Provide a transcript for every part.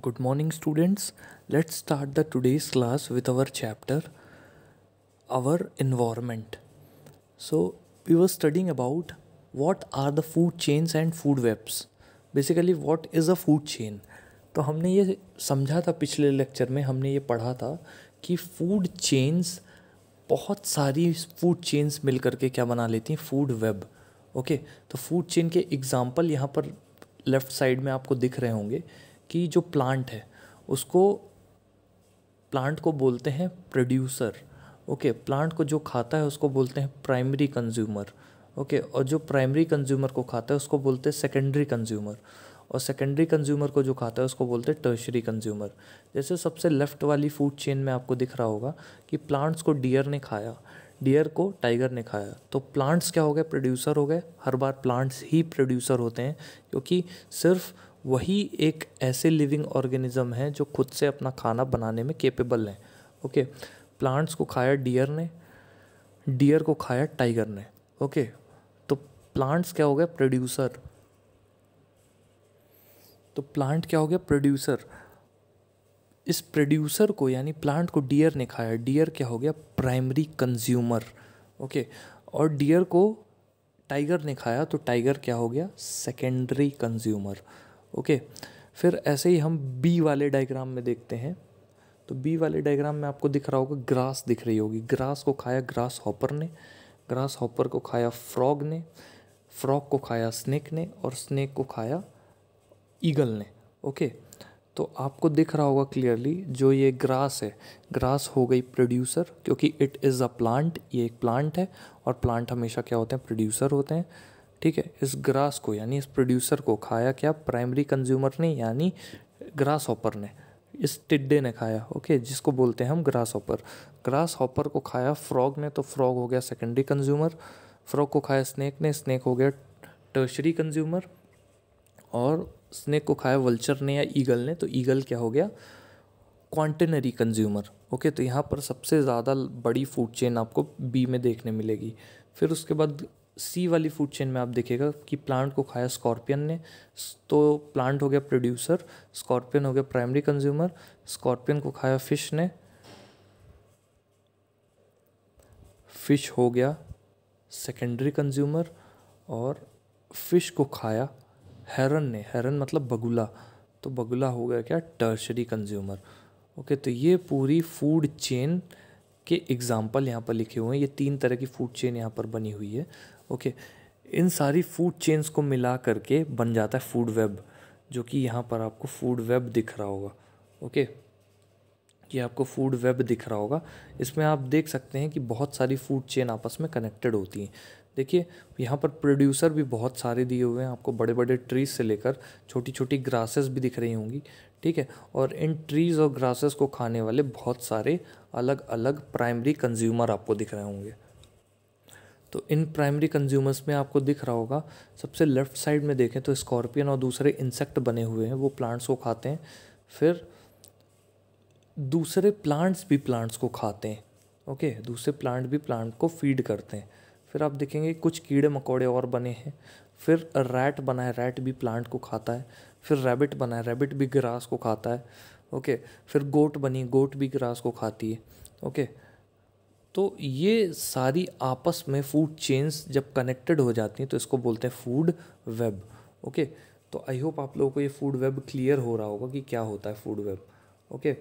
Good morning students let's start the today's class with our chapter our environment so we were studying about what are the food chains and food webs basically what is a food chain तो हमने ये समझा था पिछले lecture में हमने ये पढ़ा था कि फूड चेन्स बहुत सारी फूड चेन्स मिल करके क्या बना लेती हैं फूड वेब ओके तो फूड चेन के एग्जाम्पल यहाँ पर लेफ्ट साइड में आपको दिख रहे होंगे कि जो प्लांट है उसको प्लांट को बोलते हैं प्रोड्यूसर ओके प्लांट को जो खाता है उसको बोलते हैं प्राइमरी कंज्यूमर ओके और जो प्राइमरी कंज्यूमर को खाता है उसको बोलते हैं सेकेंडरी कंज्यूमर और सेकेंडरी कंज्यूमर को जो खाता है उसको बोलते हैं टर्शरी कंज्यूमर जैसे सबसे लेफ्ट वाली फूड चेन में आपको दिख रहा होगा कि प्लांट्स को डियर ने खाया डियर को टाइगर ने खाया तो प्लांट्स क्या हो गए प्रोड्यूसर हो गए हर बार प्लांट्स ही प्रोड्यूसर होते हैं क्योंकि सिर्फ वही एक ऐसे लिविंग ऑर्गेनिज्म है जो खुद से अपना खाना बनाने में केपेबल है ओके प्लांट्स को खाया डियर ने डियर को खाया टाइगर ने ओके तो प्लांट्स क्या हो गए प्रोड्यूसर तो प्लांट क्या हो गया प्रोड्यूसर इस प्रोड्यूसर को यानी प्लांट को डियर ने खाया डियर क्या हो गया प्राइमरी कंज्यूमर ओके और डियर को टाइगर ने खाया तो टाइगर क्या हो गया सेकेंडरी कंज्यूमर ओके फिर ऐसे ही हम बी वाले डायग्राम में देखते हैं तो बी वाले डायग्राम में आपको दिख रहा होगा ग्रास दिख रही होगी ग्रास को खाया ग्रास हॉपर ने ग्रास हॉपर को खाया फ्रॉग ने फ्रॉग को खाया स्नेक ने और स्नेक को खाया ईगल ने ओके तो आपको दिख रहा होगा क्लियरली जो ये ग्रास है ग्रास हो गई प्रोड्यूसर क्योंकि इट इज़ अ प्लांट ये एक प्लांट है और प्लांट हमेशा क्या होते हैं प्रोड्यूसर होते हैं ठीक है इस ग्रास को यानी इस प्रोड्यूसर को खाया क्या प्राइमरी कंज्यूमर ने यानी ग्रास हॉपर ने इस टिड्डे ने खाया ओके जिसको बोलते हैं हम ग्रास हॉपर ग्रास हॉपर को खाया फ्रॉग ने तो फ्रॉग हो गया सेकेंडरी कंज्यूमर फ्रॉग को खाया स्नैक ने स्नैक हो गया टर्शरी कंज्यूमर और स्नैक को खाया वल्चर ने या ईगल ने तो ईगल क्या हो गया क्वांटेनरी कंज्यूमर ओके तो यहाँ पर सबसे ज़्यादा बड़ी फूड चेन आपको बी में देखने मिलेगी फिर उसके बाद सी वाली फूड चेन में आप देखेगा कि प्लांट को खाया स्कॉर्पियन ने तो प्लांट हो गया प्रोड्यूसर स्कॉर्पियन हो गया प्राइमरी कंज्यूमर स्कॉर्पियन को खाया फिश ने फिश हो गया सेकेंडरी कंज्यूमर और फिश को खाया हेरन ने हेरन मतलब बगुला तो बगुला हो गया क्या टर्शरी कंज्यूमर ओके तो ये पूरी फूड चेन के एग्ज़ाम्पल यहाँ पर लिखे हुए हैं ये तीन तरह की फूड चेन यहाँ पर बनी हुई है ओके इन सारी फूड चेन्स को मिला करके बन जाता है फूड वेब जो कि यहाँ पर आपको फूड वेब दिख रहा होगा ओके कि आपको फूड वेब दिख रहा होगा इसमें आप देख सकते हैं कि बहुत सारी फूड चेन आपस में कनेक्टेड होती हैं देखिए यहाँ पर प्रोड्यूसर भी बहुत सारे दिए हुए हैं आपको बड़े बड़े ट्रीज से लेकर छोटी छोटी ग्रासेस भी दिख रही होंगी ठीक है और इन ट्रीज़ और ग्रासेस को खाने वाले बहुत सारे अलग अलग प्राइमरी कंज्यूमर आपको दिख रहे होंगे तो इन प्राइमरी कंज्यूमर्स में आपको दिख रहा होगा सबसे लेफ्ट साइड में देखें तो स्कॉर्पियन और दूसरे इंसेक्ट बने हुए हैं वो प्लांट्स को खाते हैं फिर दूसरे प्लांट्स भी प्लांट्स को खाते हैं ओके दूसरे प्लांट भी प्लांट को फीड करते हैं फिर आप देखेंगे कुछ कीड़े मकोड़े और बने हैं फिर रैट बना है रैट भी प्लांट को खाता है फिर रैबिट बना है रैबिट भी ग्रास को खाता है ओके फिर गोट बनी गोट भी ग्रास को खाती है ओके तो ये सारी आपस में फूड चेन्स जब कनेक्टेड हो जाती हैं तो इसको बोलते हैं फूड वेब ओके तो आई होप आप लोगों को ये फूड वेब क्लियर हो रहा होगा कि क्या होता है फूड वेब ओके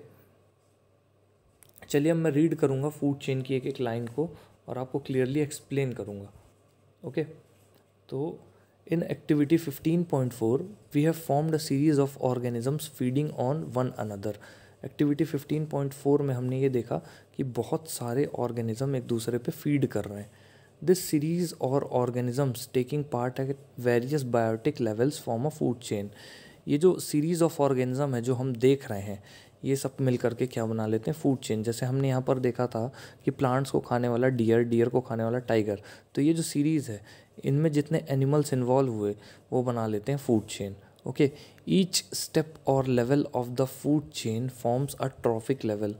चलिए अब मैं रीड करूँगा फूड चेन की एक एक लाइन को और आपको क्लियरली एक्सप्लेन करूँगा ओके तो in activity 15.4 we have formed a series of organisms feeding on one another activity 15.4 में हमने ये देखा कि बहुत सारे ऑर्गेनिज्म एक दूसरे पे फीड कर रहे हैं दिस सीरीज और organisms taking part at various biotic levels form a food chain ये जो सीरीज़ ऑफ ऑर्गेनिज्म है जो हम देख रहे हैं ये सब मिल करके क्या बना लेते हैं फूड चेन जैसे हमने यहाँ पर देखा था कि प्लांट्स को खाने वाला डियर डियर को खाने वाला टाइगर तो ये जो सीरीज़ है इनमें जितने एनिमल्स इन्वॉल्व हुए वो बना लेते हैं food chain okay each step और level of the food chain forms a trophic level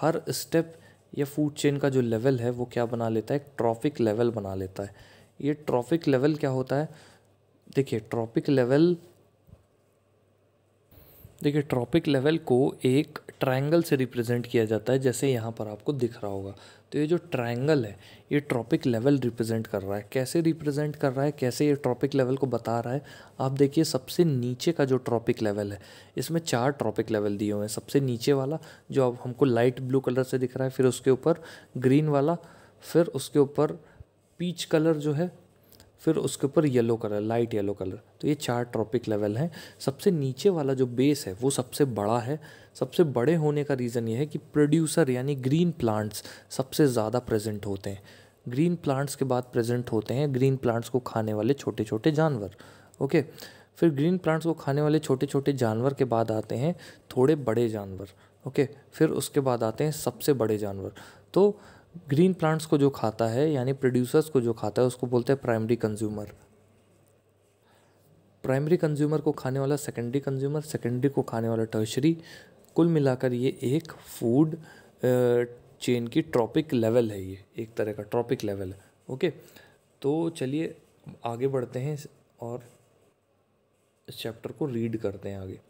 हर स्टेप या फूड चेन का जो लेवल है वो क्या बना लेता है ट्रॉफिक लेवल बना लेता है ये ट्रॉफिक लेवल क्या होता है देखिए ट्रॉपिक लेवल देखिए ट्रॉपिक लेवल को एक ट्रायंगल से रिप्रेजेंट किया जाता है जैसे यहाँ पर आपको दिख रहा होगा तो ये जो ट्रायंगल है ये ट्रॉपिक लेवल रिप्रेजेंट कर रहा है कैसे रिप्रेजेंट कर रहा है कैसे ये ट्रॉपिक लेवल को बता रहा है आप देखिए सबसे नीचे का जो ट्रॉपिक लेवल है इसमें चार ट्रॉपिक लेवल दिए हुए हैं सबसे नीचे वाला जो अब हमको लाइट ब्लू कलर से दिख रहा है फिर उसके ऊपर ग्रीन वाला फिर उसके ऊपर पीच कलर जो है फिर उसके ऊपर yellow colour light yellow colour तो ये चार ट्रॉपिक लेवल हैं सबसे नीचे वाला जो बेस है वो सबसे बड़ा है सबसे बड़े होने का रीज़न ये है कि प्रोड्यूसर यानी ग्रीन प्लांट्स सबसे ज़्यादा प्रेजेंट होते हैं ग्रीन प्लांट्स के बाद प्रेजेंट होते हैं ग्रीन प्लांट्स को खाने वाले छोटे छोटे जानवर ओके फिर ग्रीन प्लांट्स को खाने वाले छोटे छोटे जानवर के बाद आते हैं थोड़े बड़े जानवर ओके फिर उसके बाद आते हैं सबसे बड़े जानवर तो ग्रीन प्लांट्स को जो खाता है यानी प्रोड्यूसर्स को जो खाता है उसको बोलते हैं प्राइमरी कंज्यूमर प्राइमरी कंज्यूमर को खाने वाला सेकेंडरी कंज्यूमर सेकेंडरी को खाने वाला टर्शरी कुल मिलाकर ये एक फूड चेन की ट्रॉपिक लेवल है ये एक तरह का ट्रॉपिक लेवल है ओके तो चलिए आगे बढ़ते हैं और इस चैप्टर को रीड करते हैं आगे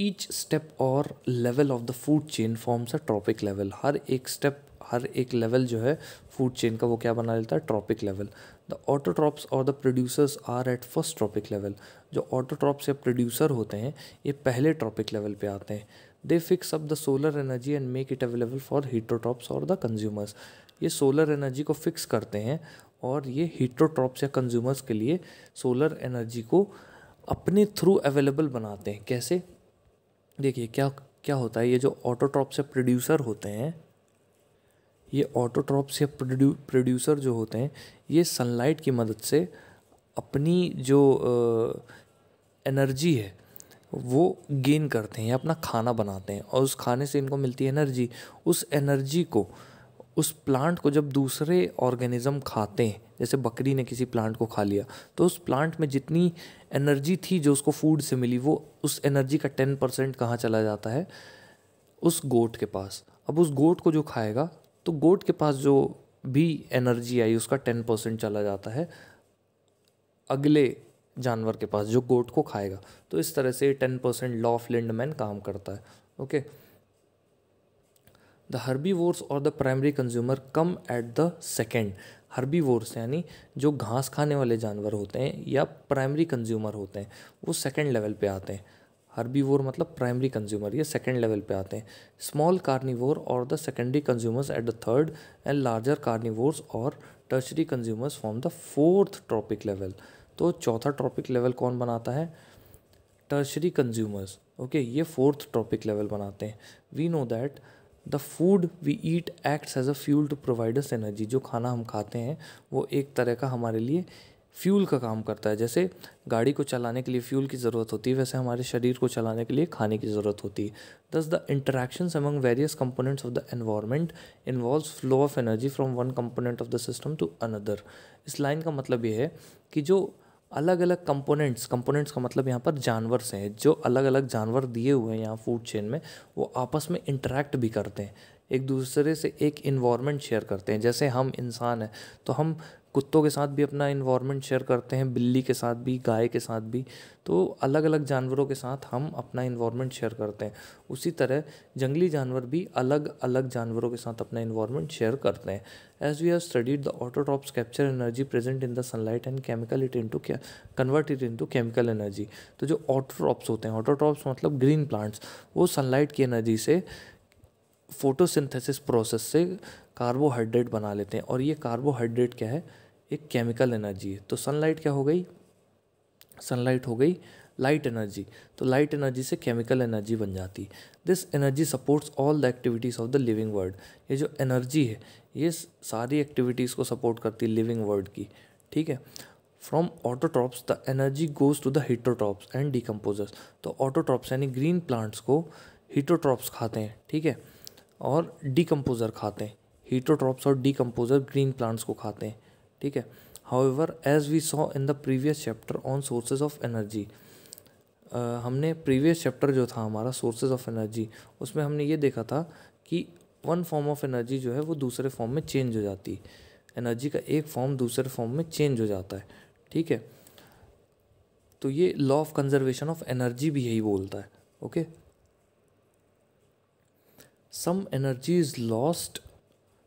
ईच स्टेप और level of the food chain forms a trophic level हर एक स्टेप हर एक लेवल जो है फूड चेन का वो क्या बना लेता है ट्रॉपिक लेवल द ऑटोट्रॉप्स और the producers are at first trophic level जो ऑटोट्रॉप्स या प्रोड्यूसर होते हैं ये पहले ट्रॉपिक लेवल पे आते हैं they fix up the solar energy and make it available for heterotrophs और द कंज्यूमर्स ये सोलर एनर्जी को फिक्स करते हैं और ये हीटोट्रॉप्स या कंज्यूमर्स के लिए सोलर एनर्जी को अपने थ्रू अवेलेबल बनाते हैं कैसे देखिए क्या क्या होता है ये जो ऑटोट्रॉप से प्रोड्यूसर होते हैं ये ऑटोट्रॉप से प्रोड्यू प्रोड्यूसर जो होते हैं ये सनलाइट की मदद से अपनी जो एनर्जी है वो गेन करते हैं अपना खाना बनाते हैं और उस खाने से इनको मिलती है एनर्जी उस एनर्जी को उस प्लांट को जब दूसरे ऑर्गेनिज़म खाते हैं जैसे बकरी ने किसी प्लांट को खा लिया तो उस प्लांट में जितनी एनर्जी थी जो उसको फूड से मिली वो उस एनर्जी का टेन परसेंट कहाँ चला जाता है उस गोट के पास अब उस गोट को जो खाएगा तो गोट के पास जो भी एनर्जी आई उसका टेन परसेंट चला जाता है अगले जानवर के पास जो गोट को खाएगा तो इस तरह से ten percent law of Lindeman काम करता है ओके okay? द वोर्स और the primary consumer come at the second vores यानी जो घास खाने वाले जानवर होते हैं या प्राइमरी कंज्यूमर होते हैं वो सेकेंड लेवल पे आते हैं वोर मतलब प्राइमरी कंज्यूमर ये सेकेंड लेवल पे आते हैं स्मॉल कार्निवोर और the secondary consumers at the third and larger carnivores और tertiary consumers from the fourth trophic level तो चौथा ट्रॉपिक लेवल कौन बनाता है टर्शरी कंज्यूमर्स ओके ये फोर्थ ट्रॉपिक लेवल बनाते हैं we know that the food we eat acts as a fuel to provide us energy जो खाना हम खाते हैं वो एक तरह का हमारे लिए फ्यूल का काम करता है जैसे गाड़ी को चलाने के लिए फ्यूल की ज़रूरत होती है वैसे हमारे शरीर को चलाने के लिए खाने की ज़रूरत होती है thus the interaction among various components of the environment involve flow of energy from one component of the system to another इस लाइन का मतलब ये है कि जो अलग अलग कंपोनेंट्स कंपोनेंट्स का मतलब यहाँ पर जानवर से हैं जो अलग अलग जानवर दिए हुए हैं यहाँ फूड चेन में वो आपस में इंटरेक्ट भी करते हैं एक दूसरे से एक इन्वामेंट शेयर करते हैं जैसे हम इंसान हैं तो हम कुत्तों के साथ भी अपना इन्वामेंट शेयर करते हैं बिल्ली के साथ भी गाय के साथ भी तो अलग अलग जानवरों के साथ हम अपना इन्वामेंट शेयर करते हैं उसी तरह जंगली जानवर भी अलग अलग जानवरों के साथ अपना इन्वामेंट शेयर करते हैं as we have studied the autotrophs capture energy present in the sunlight and chemical it into convert it into chemical energy तो जो ऑटोटॉप्स होते हैं ऑटोटॉप्स मतलब ग्रीन प्लांट्स वो सनलाइट की एनर्जी से फोटोसिंथेसिस प्रोसेस से कार्बोहाइड्रेट बना लेते हैं और ये कार्बोहाइड्रेट क्या है एक केमिकल एनर्जी है तो सनलाइट क्या हो गई सनलाइट हो गई लाइट एनर्जी तो लाइट एनर्जी से केमिकल एनर्जी बन जाती this energy supports all the activities of the living world ये जो एनर्जी है ये सारी एक्टिविटीज़ को सपोर्ट करती है लिविंग वर्ल्ड की ठीक है from autotrophs the energy goes to the heterotrophs and decomposers तो ऑटोट्रॉप्स यानी ग्रीन प्लांट्स को हीटोट्रॉप्स खाते हैं ठीक है और डिकम्पोजर खाते हैं हीटोट्रॉप्स और डिकम्पोजर ग्रीन प्लांट्स को खाते हैं ठीक है however as we saw in the previous chapter on sources of energy हमने प्रीवियस चैप्टर जो था हमारा सोर्सेज ऑफ एनर्जी उसमें हमने ये देखा था कि वन फॉर्म ऑफ एनर्जी जो है वो दूसरे फॉर्म में चेंज हो जाती है एनर्जी का एक फॉर्म दूसरे फॉर्म में चेंज हो जाता है ठीक है तो ये law of conservation of energy भी यही बोलता है okay some energy is lost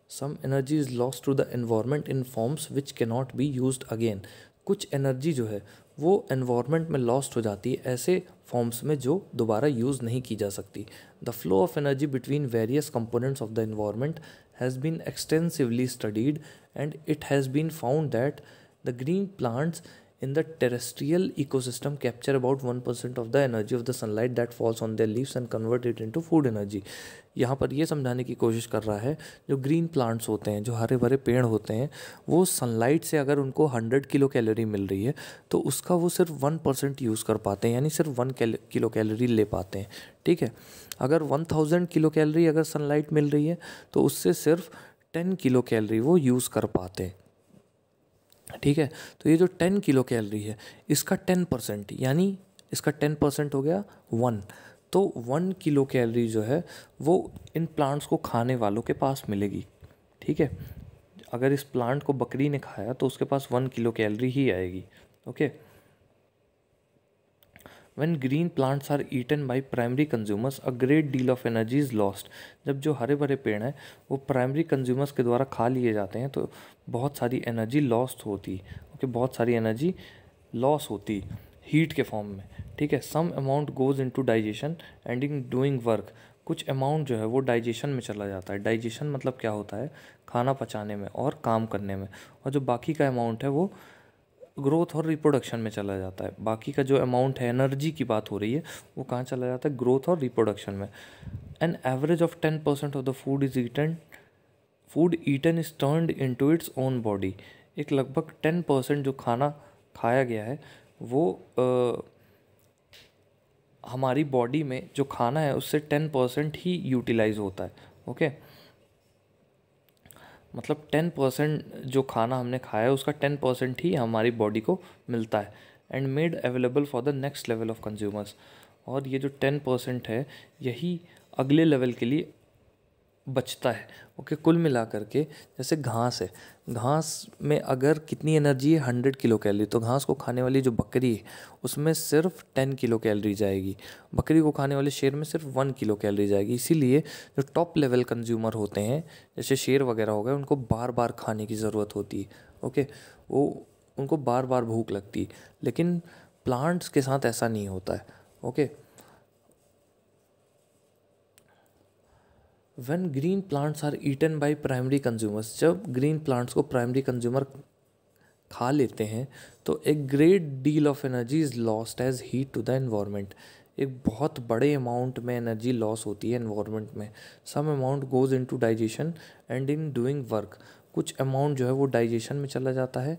some energy is loss to the environment in forms which cannot be use again कुछ एनर्जी जो है वो एनवायरनमेंट में लॉस्ट हो जाती है ऐसे फॉर्म्स में जो दोबारा यूज़ नहीं की जा सकती the flow of energy between various components of the environment has been extensively studied and it has been found that the green plants in in the terrestrial ecosystem capture about 1% of the energy of the that falls on on leaves and convert it into food energy यहाँ पर यह समझाने की कोशिश कर रहा है जो ग्रीन प्लांट्स होते हैं जो हरे भरे पेड़ होते हैं वो सनलाइट से अगर उनको हंड्रेड किलो कैलोरी मिल रही है तो उसका वो सिर्फ वन परसेंट यूज़ कर पाते हैं यानी सिर्फ वन किलो कैलोरी ले पाते हैं ठीक है अगर वन थाउजेंड किलो कैलोरी अगर सनलाइट मिल रही है तो उससे सिर्फ टेन किलो कैलोरी वो यूज़ कर पाते हैं ठीक है तो ये जो टेन किलो कैलरी है इसका टेन परसेंट यानी इसका टेन परसेंट हो गया वन तो वन किलो कैलरी जो है वो इन प्लांट्स को खाने वालों के पास मिलेगी ठीक है अगर इस प्लांट को बकरी ने खाया तो उसके पास वन किलो कैलरी ही आएगी okay okay? When green plants are eaten by primary consumers a great deal of energy is lost जब जो हरे भरे पेड़ हैं वो प्राइमरी कंज्यूमर्स के द्वारा खा लिए जाते हैं तो बहुत सारी एनर्जी लॉस्ट होती है okay, ओके बहुत सारी एनर्जी लॉस होती हीट के फॉर्म में ठीक है some amount goes into digestion and in doing work कुछ अमाउंट जो है वो डाइजेशन में चला जाता है डाइजेशन मतलब क्या होता है खाना पचाने में और काम करने में और जो बाकी का अमाउंट है वो ग्रोथ और रिप्रोडक्शन में चला जाता है बाकी का जो अमाउंट है एनर्जी की बात हो रही है वो कहाँ चला जाता है ग्रोथ और रिप्रोडक्शन में an average of ten percent of the food is eaten food eaten is turned into its own body एक लगभग टेन परसेंट जो खाना खाया गया है वो आ, हमारी बॉडी में जो खाना है उससे टेन परसेंट ही यूटिलाइज होता है ओके okay? मतलब टेन परसेंट जो खाना हमने खाया है उसका टेन परसेंट ही हमारी बॉडी को मिलता है and made available for the next level of consumers और ये जो टेन परसेंट है यही अगले लेवल के लिए बचता है ओके कुल मिला के जैसे घास है घास में अगर कितनी एनर्जी है हंड्रेड किलो कैलरी तो घास को खाने वाली जो बकरी है उसमें सिर्फ टेन किलो कैलरी जाएगी बकरी को खाने वाले शेर में सिर्फ वन किलो कैलरी जाएगी इसीलिए जो टॉप लेवल कंज्यूमर होते हैं जैसे शेर वगैरह हो गए उनको बार बार खाने की ज़रूरत होती है ओके वो उनको बार बार भूख लगती है लेकिन प्लांट्स के साथ ऐसा नहीं होता है okay when green plants are eaten by primary consumers जब ग्रीन प्लांट्स को प्राइमरी कंज्यूमर खा लेते हैं तो एक great deal of energy is lost as heat to the environment एक बहुत बड़े अमाउंट में एनर्जी लॉस होती है एनवायरनमेंट में some amount goes into digestion and in doing work कुछ अमाउंट जो है वो डाइजेशन में चला जाता है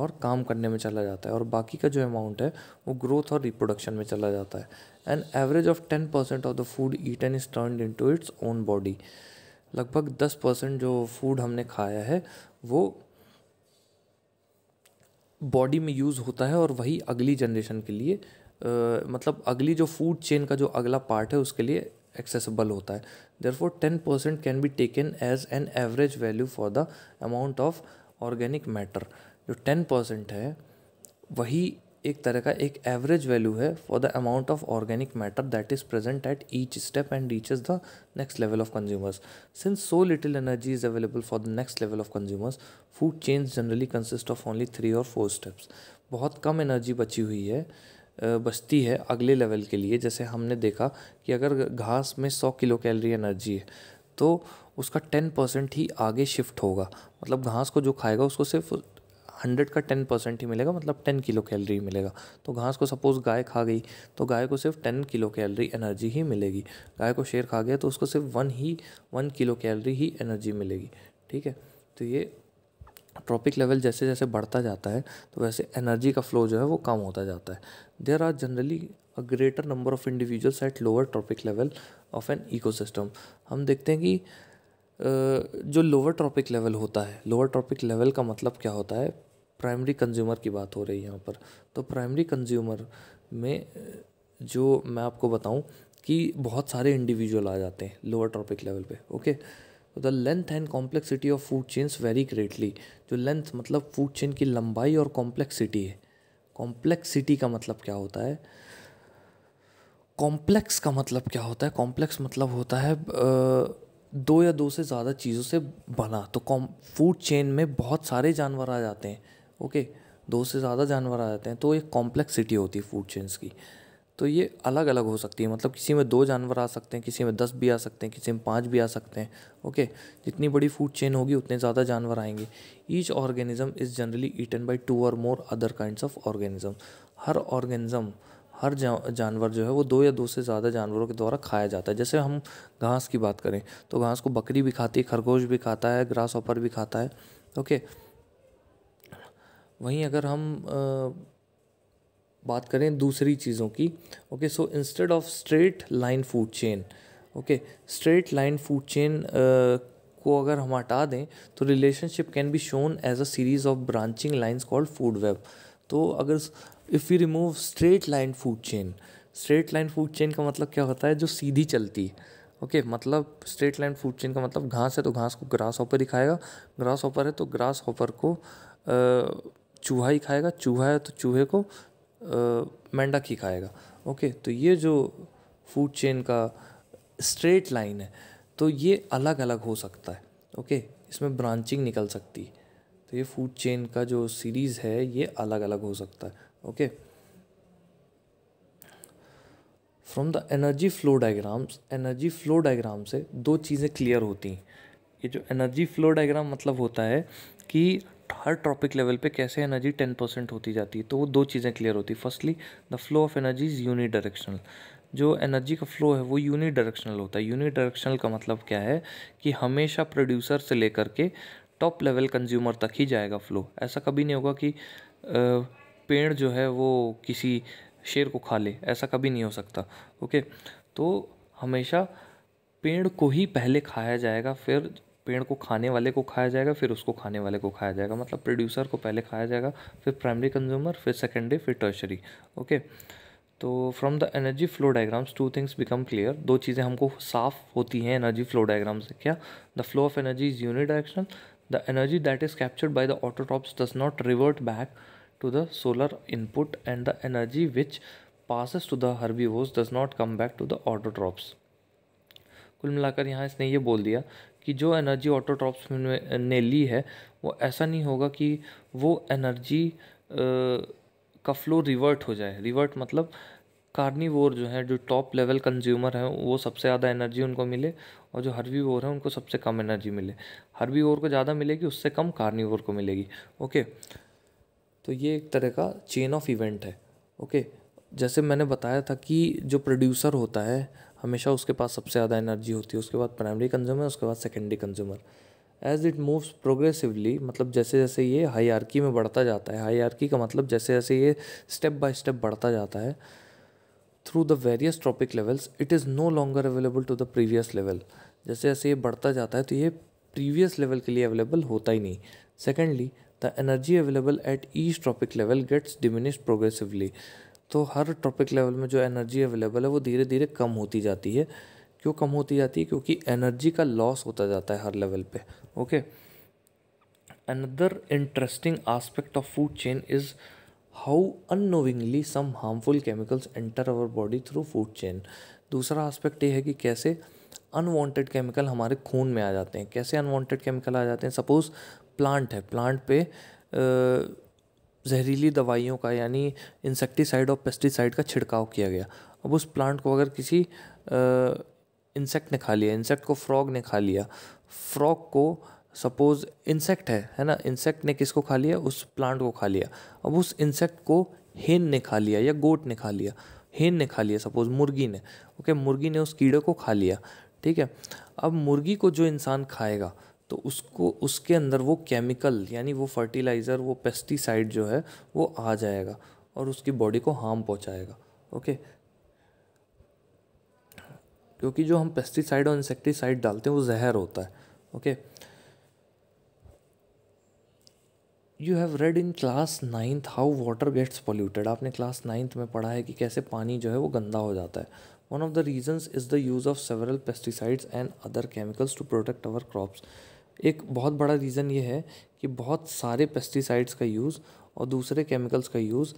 और काम करने में चला जाता है और बाकी का जो अमाउंट है वो ग्रोथ और रिप्रोडक्शन में चला जाता है an average of ten percent of the food food is is into its own body लगभग दस परसेंट जो फूड हमने खाया है वो बॉडी में यूज़ होता है और वही अगली जनरेशन के लिए आ, मतलब अगली जो फूड चेन का जो अगला पार्ट है उसके लिए एक्सेसिबल होता है therefore ten percent can be taken as an average value for the amount of organic matter जो टेन परसेंट है वही एक तरह का एक एवरेज वैल्यू है for the amount of organic matter that is present at each step and reaches the next level of consumers since so little energy is available for the next level of consumers food change generally consist of only three और four steps बहुत कम energy बची हुई है बचती है अगले level के लिए जैसे हमने देखा कि अगर घास में सौ किलो कैलरी एनर्जी है तो उसका टेन परसेंट ही आगे शिफ्ट होगा मतलब घास को जो खाएगा उसको सिर्फ हंड्रेड का टेन परसेंट ही मिलेगा मतलब टेन किलो कैलरी मिलेगा तो घास को सपोज़ गाय खा गई तो गाय को सिर्फ टेन किलो कैलरी एनर्जी ही मिलेगी गाय को शेर खा गया तो उसको सिर्फ वन ही वन किलो कैलरी ही एनर्जी मिलेगी ठीक है तो ये ट्रॉपिक लेवल जैसे जैसे बढ़ता जाता है तो वैसे एनर्जी का फ्लो जो है वो कम होता जाता है there are generally a greater number of individuals at lower trophic level of an ecosystem हम देखते हैं कि जो लोअर ट्रॉपिक लेवल होता है लोअर ट्रॉपिक लेवल का मतलब क्या होता है प्राइमरी कंज्यूमर की बात हो रही है यहाँ पर तो प्राइमरी कंज्यूमर में जो मैं आपको बताऊँ कि बहुत सारे इंडिविजुअल आ जाते हैं लोअर ट्रॉपिक लेवल पे okay the length and complexity of food chains vary greatly जो लेंथ मतलब फूड चेन की लंबाई और कॉम्प्लेक्सिटी है कॉम्प्लेक्सिटी का मतलब क्या होता है कॉम्प्लेक्स का मतलब क्या होता है कॉम्प्लेक्स मतलब होता है दो या दो से ज़्यादा चीज़ों से बना तो फूड चेन में बहुत सारे जानवर आ जाते हैं ओके दो से ज़्यादा जानवर आ जाते हैं तो एक कॉम्प्लेक्सिटी होती है फूड चेन्स की तो ये अलग अलग हो सकती है मतलब किसी में दो जानवर आ सकते हैं किसी में दस भी आ सकते हैं किसी में पाँच भी आ सकते हैं ओके जितनी बड़ी फूड चेन होगी उतने ज़्यादा जानवर आएंगे each organism is generally eaten by two और more other kind of organism हर ऑर्गेनिज्म हर जा, जानवर जो है वो दो या दो से ज़्यादा जानवरों के द्वारा खाया जाता है जैसे हम घास की बात करें तो घास को बकरी भी खाती है खरगोश भी खाता है ग्रास ऑपर भी खाता है ओके okay? वहीं अगर हम बात करें दूसरी चीज़ों की okay so instead of straight line food chain okay straight line food chain को अगर हम हटा दें तो relationship can be shown as a series of branching lines called food web तो अगर if you remove straight line food chain straight line food chain का मतलब क्या होता है जो सीधी चलती है ओके okay, मतलब स्ट्रेट लाइन फूड चेन का मतलब घास है तो घास को ग्रास हॉपर दिखाएगा ग्रास हॉपर है तो ग्रास हॉपर को चूहा ही खाएगा चूहा है तो चूहे को मेंढक ही खाएगा ओके तो ये जो फूड चेन का स्ट्रेट लाइन है तो ये अलग अलग हो सकता है ओके इसमें ब्रांचिंग निकल सकती है तो ये फूड चेन का जो सीरीज़ है ये अलग अलग हो सकता है okay from the energy flow diagrams energy flow diagram से दो चीज़ें क्लियर होती हैं ये जो एनर्जी फ्लो डायग्राम मतलब होता है कि हर ट्रॉपिक लेवल पे कैसे एनर्जी टेन परसेंट होती जाती है तो वो दो चीज़ें क्लियर होती है firstly the flow of energy is unidirectional जो एनर्जी का फ्लो है वो यूनी डायरेक्शनल होता है यूनी डायरेक्शनल का मतलब क्या है कि हमेशा प्रोड्यूसर से लेकर के टॉप लेवल कंज्यूमर तक ही जाएगा फ्लो ऐसा कभी नहीं होगा कि पेड़ जो है वो किसी शेर को खा ले ऐसा कभी नहीं हो सकता ओके तो हमेशा पेड़ को ही पहले खाया जाएगा फिर पेड़ को खाने वाले को खाया जाएगा फिर उसको खाने वाले को खाया जाएगा मतलब प्रोड्यूसर को पहले खाया जाएगा फिर प्राइमरी कंज्यूमर फिर सेकेंडरी फिर टर्शरी ओके तो from the energy flow diagrams two things become clear दो चीज़ें हमको साफ होती हैं एनर्जी फ्लो डायग्राम से क्या the flow of energy is unit direction the energy that is captured by the autotrophs does not revert back to the solar input and the energy which to the the herbivores does not come back to the autotrophs कुल मिलाकर यहाँ इसने ये बोल दिया कि जो energy autotrophs ने ली है वो ऐसा नहीं होगा कि वो एनर्जी का फ्लो रिवर्ट हो जाए रिवर्ट मतलब कार्निवोर जो है जो टॉप लेवल कंज्यूमर हैं वो सबसे ज़्यादा एनर्जी उनको मिले और जो हरवी वोर हैं उनको सबसे कम एनर्जी मिले हरवी वोर को ज़्यादा मिलेगी उससे कम कार्निवोर को मिलेगी ओके तो ये एक तरह का चेन ऑफ इवेंट है ओके जैसे मैंने बताया था कि जो प्रोड्यूसर होता है हमेशा उसके पास सबसे ज़्यादा एनर्जी होती है उसके बाद प्राइमरी कंज्यूमर उसके बाद secondary consumer as it moves progressively मतलब जैसे जैसे ये हाई में बढ़ता जाता है हाई का मतलब जैसे जैसे ये स्टेप बाय स्टेप बढ़ता जाता है through the various trophic levels it is no longer available to the previous level जैसे जैसे ये बढ़ता जाता है तो ये प्रीवियस लेवल के लिए अवेलेबल होता ही नहीं secondly the energy available at each trophic level gets diminish progressively तो हर ट्रॉपिक लेवल में जो एनर्जी अवेलेबल है वो धीरे धीरे कम होती जाती है क्यों कम होती जाती है क्योंकि एनर्जी का लॉस होता जाता है हर लेवल पे okay another interesting aspect of food chain is how unknowingly some harmful chemicals enter our body through food chain दूसरा आस्पेक्ट ये है कि कैसे अनवांटेड केमिकल हमारे खून में आ जाते हैं कैसे अनवांटेड केमिकल आ जाते हैं सपोज़ प्लांट है प्लांट पे जहरीली दवाइयों का यानी इंसेक्टिसाइड और पेस्टिसाइड का छिड़काव किया गया अब उस प्लांट को अगर किसी इंसेक्ट ने खा लिया इंसेक्ट को फ्रॉग ने खा लिया फ्रॉग को सपोज इंसेक्ट है है ना इंसेक्ट ने किसको खा लिया उस प्लांट को खा लिया अब उस इंसेक्ट को हेन ने खा लिया या गोट ने खा लिया हेन ने खा लिया सपोज मुर्गी ने ओके मुर्गी ने उस कीड़े को खा लिया ठीक है अब मुर्गी को जो इंसान खाएगा तो उसको उसके अंदर वो केमिकल यानी वो फर्टिलाइज़र वो पेस्टिसाइड जो है वो आ जाएगा और उसकी बॉडी को हार्म पहुंचाएगा ओके क्योंकि जो हम पेस्टिसाइड और इंसेक्टिसाइड डालते हैं वो जहर होता है okay you have read in class ninth how water gets polluted आपने क्लास नाइन्थ में पढ़ा है कि कैसे पानी जो है वो गंदा हो जाता है one of the reason is the use of several pesticides and other chemicals to protect our crops एक बहुत बड़ा रीज़न ये है कि बहुत सारे पेस्टिसाइड्स का यूज़ और दूसरे केमिकल्स का यूज़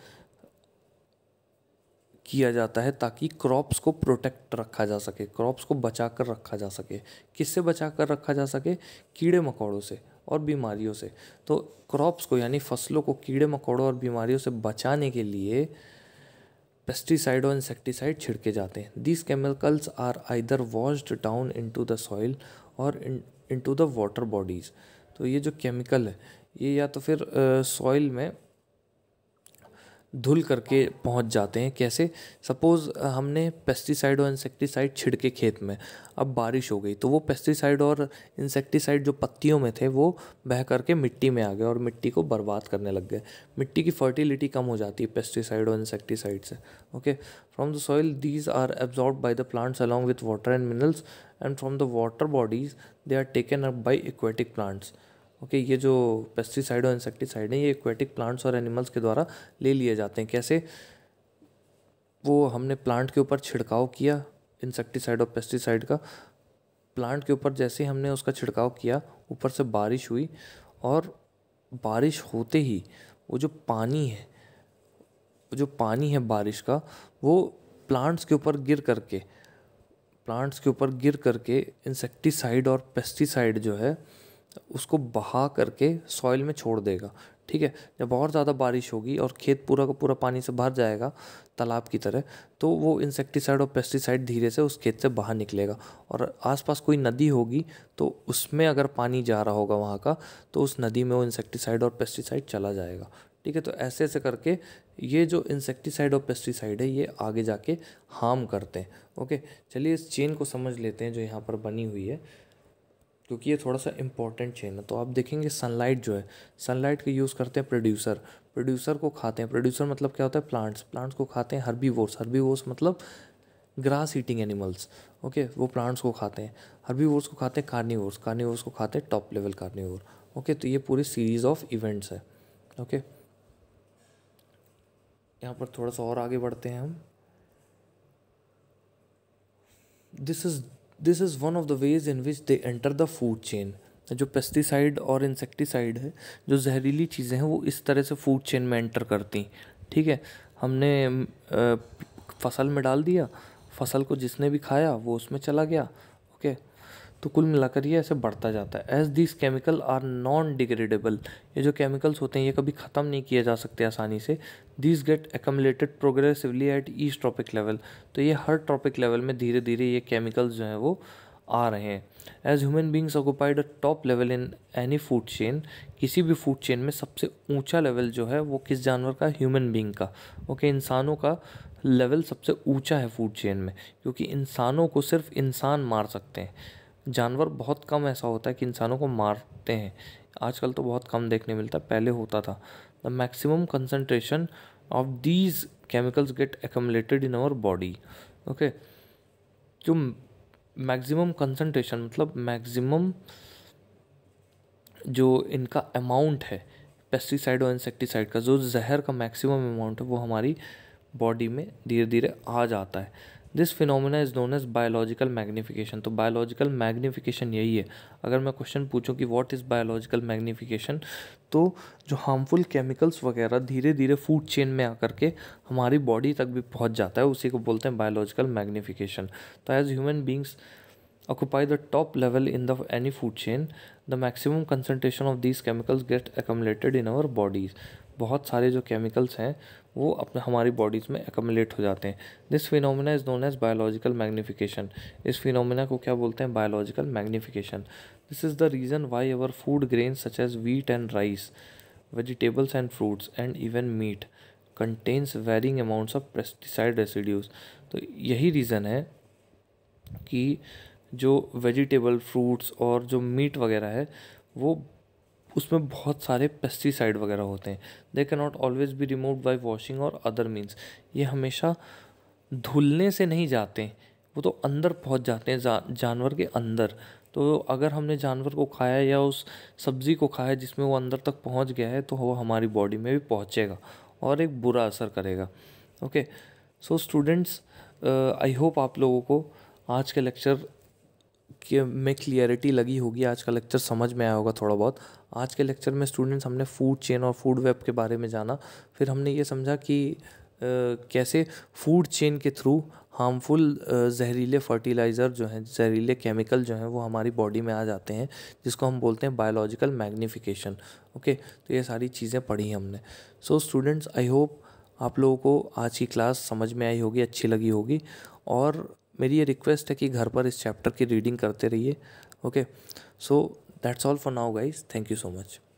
किया जाता है ताकि क्रॉप्स को प्रोटेक्ट रखा जा सके क्रॉप्स को बचा कर रखा जा सके किससे बचा कर रखा जा सके कीड़े मकोड़ों से और बीमारियों से तो क्रॉप्स को यानी फसलों को कीड़े मकोड़ों और बीमारियों से बचाने के लिए पेस्टिसाइड और इंसेक्टिसाइड छिड़के जाते हैं these chemicals are either washed down into the soil और इनटू द वाटर बॉडीज़ तो ये जो केमिकल है ये या तो फिर सॉइल में धुल करके पहुंच जाते हैं कैसे सपोज़ हमने पेस्टिसाइड और इंसेक्टिसाइड छिड़के खेत में अब बारिश हो गई तो वो पेस्टिसाइड और इंसेक्टिसाइड जो पत्तियों में थे वो बह करके मिट्टी में आ गए और मिट्टी को बर्बाद करने लग गए मिट्टी की फर्टिलिटी कम हो जाती है पेस्टिसाइड और इंसेक्टिसाइड से okay from the soil these are absorb by the plants along with water and minerals and from the water bodies they are taken up by aquatic plants okay ये जो pesticide और insecticide हैं ये aquatic plants और animals के द्वारा ले लिए जाते हैं कैसे वो हमने प्लांट के ऊपर छिड़काव किया इंसेक्टिसाइड और पेस्टिसाइड का प्लांट के ऊपर जैसे हमने उसका छिड़काव किया ऊपर से बारिश हुई और बारिश होते ही वो जो पानी है वो जो पानी है बारिश का वो प्लांट्स के ऊपर गिर करके प्लांट्स के ऊपर गिर करके इंसेक्टिसाइड और पेस्टिसाइड जो है उसको बहा करके सॉइल में छोड़ देगा ठीक है जब और ज़्यादा बारिश होगी और खेत पूरा का पूरा पानी से भर जाएगा तालाब की तरह तो वो इंसेक्टिसाइड और पेस्टिसाइड धीरे से उस खेत से बाहर निकलेगा और आसपास कोई नदी होगी तो उसमें अगर पानी जा रहा होगा वहाँ का तो उस नदी में वो इंसेक्टिसाइड और पेस्टिसाइड चला जाएगा ठीक है तो ऐसे ऐसे करके ये जो इंसेक्टिसाइड और पेस्टिसाइड है ये आगे जाके हार्म करते हैं ओके चलिए इस चेन को समझ लेते हैं जो यहाँ पर बनी हुई है क्योंकि ये थोड़ा सा इम्पॉर्टेंट चेन है तो आप देखेंगे सनलाइट जो है सनलाइट का यूज़ करते हैं प्रोड्यूसर प्रोड्यूसर को खाते हैं प्रोड्यूसर मतलब क्या होता है प्लांट्स प्लांट्स को खाते हैं हर्बी वोर्स मतलब ग्रास ईटिंग एनिमल्स ओके वो प्लांट्स को खाते हैं हर्बी वोर्स को खाते हैं कार्नी कार्निवोर्स को खाते हैं टॉप लेवल वोर ओके तो ये पूरी सीरीज ऑफ इवेंट्स है ओके यहाँ पर थोड़ा सा और आगे बढ़ते हैं हम this is this is one of the ways in which they enter the food chain जो पेस्टिसाइड और इंसेक्टिसाइड है जो जहरीली चीज़ें हैं वो इस तरह से फूड चेन में एंटर करती ठीक है हमने फसल में डाल दिया फसल को जिसने भी खाया वो उसमें चला गया ओके तो कुल मिलाकर ये ऐसे बढ़ता जाता है as this chemical are non degradable ये जो केमिकल्स होते हैं ये कभी ख़त्म नहीं किए जा सकते आसानी से this get accumulated progressively at each trophic level तो ये हर ट्रॉपिक लेवल में धीरे धीरे ये केमिकल्स जो हैं वो आ रहे हैं as human beings occupied a top level in any food chain किसी भी फूड चेन में सबसे ऊंचा लेवल जो है वो किस जानवर का ह्यूमन बींग का ओके okay, इंसानों का लेवल सबसे ऊंचा है फूड चेन में क्योंकि इंसानों को सिर्फ इंसान मार सकते हैं जानवर बहुत कम ऐसा होता है कि इंसानों को मारते हैं आजकल तो बहुत कम देखने मिलता है पहले होता था the maximum concentration of these chemicals get accumulated in our body okay जो मैक्सिमम कंसनट्रेशन मतलब मैक्सिमम जो इनका अमाउंट है पेस्टिसाइड और इंसेक्टिसाइड का जो जहर का मैक्सिमम अमाउंट है वो हमारी बॉडी में धीरे धीरे आ जाता है this phenomena is known as biological magnification तो बायोलॉजिकल मैग्नीफिकेशन यही है अगर मैं क्वेश्चन पूछूं कि व्हाट इज़ बायोलॉजिकल मैग्नीफिकेशन तो जो हार्मफुल केमिकल्स वगैरह धीरे धीरे फूड चेन में आकर के हमारी बॉडी तक भी पहुंच जाता है उसी को बोलते हैं बायोलॉजिकल मैग्नीफिकेशन तो as human beings occupy the top level in the any food chain the maximum concentration of these chemicals get accumulated in our bodies बहुत सारे जो केमिकल्स हैं वो अपने हमारी बॉडीज़ में एकमलेट हो जाते हैं this phenomena is known as biological magnification इस फिनोमिना को क्या बोलते हैं biological magnification this is the reason why our food grain such as wheat and rice vegetables and fruits and even meat contains varying amounts of pesticide residues तो यही reason है कि जो वेजिटेबल फ्रूट्स और जो मीट वगैरह है वो उसमें बहुत सारे पेस्टिसाइड वगैरह होते हैं they can not always be remove by washing और अदर मीन्स ये हमेशा धुलने से नहीं जाते वो तो अंदर पहुंच जाते हैं जा, जानवर के अंदर तो अगर हमने जानवर को खाया या उस सब्ज़ी को खाया जिसमें वो अंदर तक पहुंच गया है तो वो हमारी बॉडी में भी पहुंचेगा और एक बुरा असर करेगा okay so students I hope आप लोगों को आज के लेक्चर के में क्लियरिटी लगी होगी आज का लेक्चर समझ में आया होगा थोड़ा बहुत आज के लेक्चर में स्टूडेंट्स हमने फूड चेन और फूड वेब के बारे में जाना फिर हमने ये समझा कि कैसे फूड चेन के थ्रू हार्मफुल जहरीले फर्टिलाइज़र जो हैं जहरीले केमिकल जो हैं वो हमारी बॉडी में आ जाते हैं जिसको हम बोलते हैं बायोलॉजिकल मैग्नीफ़िकेशन ओके तो ये सारी चीज़ें पढ़ी हमने सो स्टूडेंट्स आई होप आप लोगों को आज की क्लास समझ में आई होगी अच्छी लगी होगी और मेरी ये रिक्वेस्ट है कि घर पर इस चैप्टर की रीडिंग करते रहिए okay so that's all for now guys thank you so much